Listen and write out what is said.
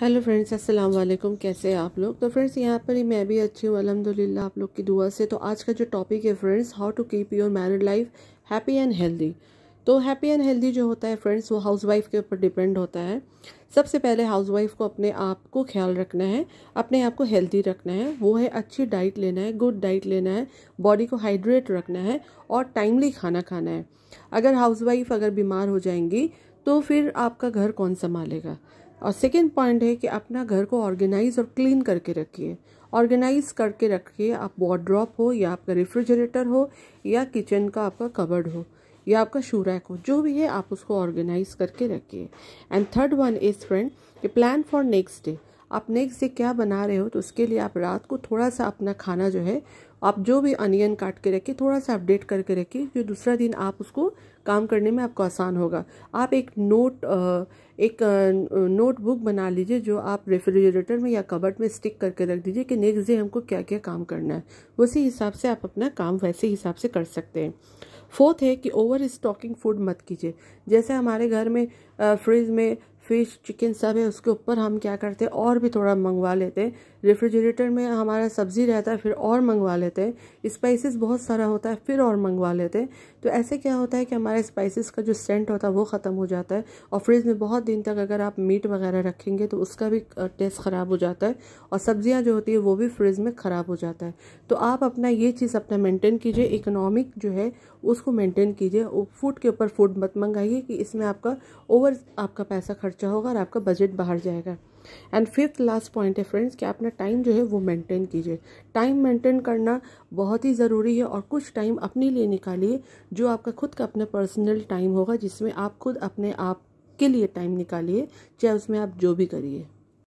hello friends अस्सलाम वालेकुम कैसे हैं आप लोग तो फ्रेंड्स यहाँ पर ही मैं भी अच्छी हूँ अल्हम्दुलिल्लाह आप लोग की दुआ से तो आज का जो टॉपिक है friends how to keep your married life happy and healthy तो हैप्पी एंड हेल्दी जो होता है फ्रेंड्स वो हाउसवाइफ के ऊपर डिपेंड होता है सबसे पहले हाउसवाइफ को अपने आप को ख्याल रखना है अपने आप को हेल्दी रखना है वो है अच्छी डाइट लेना है गुड डाइट लेना है बॉडी को हाइड्रेट रखना है और टाइमली खाना खाना है अगर हाउसवाइफ अगर बीमार हो जाएंगी तो फिर आपका घर कौन संभालेगा और सेकेंड पॉइंट है कि अपना घर को ऑर्गेनाइज और क्लीन करके रखिए ऑर्गेनाइज करके रखिए आप वॉड्रॉप हो या आपका रेफ्रिजरेटर हो या किचन का आपका कबर्ड हो या आपका शू रैक हो जो भी है आप उसको ऑर्गेनाइज करके रखिए and third one is friend कि प्लान फॉर नेक्स्ट डे आप नेक्स्ट डे क्या बना रहे हो तो उसके लिए आप रात को थोड़ा सा अपना खाना जो है आप जो भी अनियन काट के रखिए थोड़ा सा अपडेट करके रखिए जो दूसरा दिन आप उसको काम करने में आपको आसान होगा आप एक नोट एक नोटबुक बना लीजिए जो आप रेफ्रिजरेटर में या कबर्ट में स्टिक करके रख दीजिए कि नेक्स्ट डे हमको क्या क्या काम करना है उसी हिसाब से आप अपना काम वैसे हिसाब से कर सकते हैं फोर्थ है कि ओवर स्टॉकिंग फूड मत कीजिए जैसे हमारे घर में फ्रिज में फ़िश चिकन सब है उसके ऊपर हम क्या करते हैं और भी थोड़ा मंगवा लेते हैं रेफ्रिजरेटर में हमारा सब्ज़ी रहता है फिर और मंगवा लेते हैं स्पाइसेस बहुत सारा होता है फिर और मंगवा लेते हैं तो ऐसे क्या होता है कि हमारे स्पाइसेस का जो सेंट होता है वो ख़त्म हो जाता है और फ्रिज में बहुत दिन तक अगर आप मीट वगैरह रखेंगे तो उसका भी टेस्ट ख़राब हो जाता है और सब्ज़ियाँ जो होती है वो भी फ्रिज में ख़राब हो जाता है तो आप अपना ये चीज़ अपना मेनटेन कीजिए इकोनॉमिक जो है उसको मेनटेन कीजिए फूड के ऊपर फूड मत मंगाइए कि इसमें आपका ओवर आपका पैसा खर्च खर्चा होगा और आपका बजट बाहर जाएगा एंड फिफ्थ लास्ट पॉइंट है फ्रेंड्स कि अपना टाइम जो है वो मेंटेन कीजिए टाइम मेंटेन करना बहुत ही ज़रूरी है और कुछ टाइम अपने लिए निकालिए जो आपका खुद का अपना पर्सनल टाइम होगा जिसमें आप खुद अपने आप के लिए टाइम निकालिए चाहे उसमें आप जो भी करिए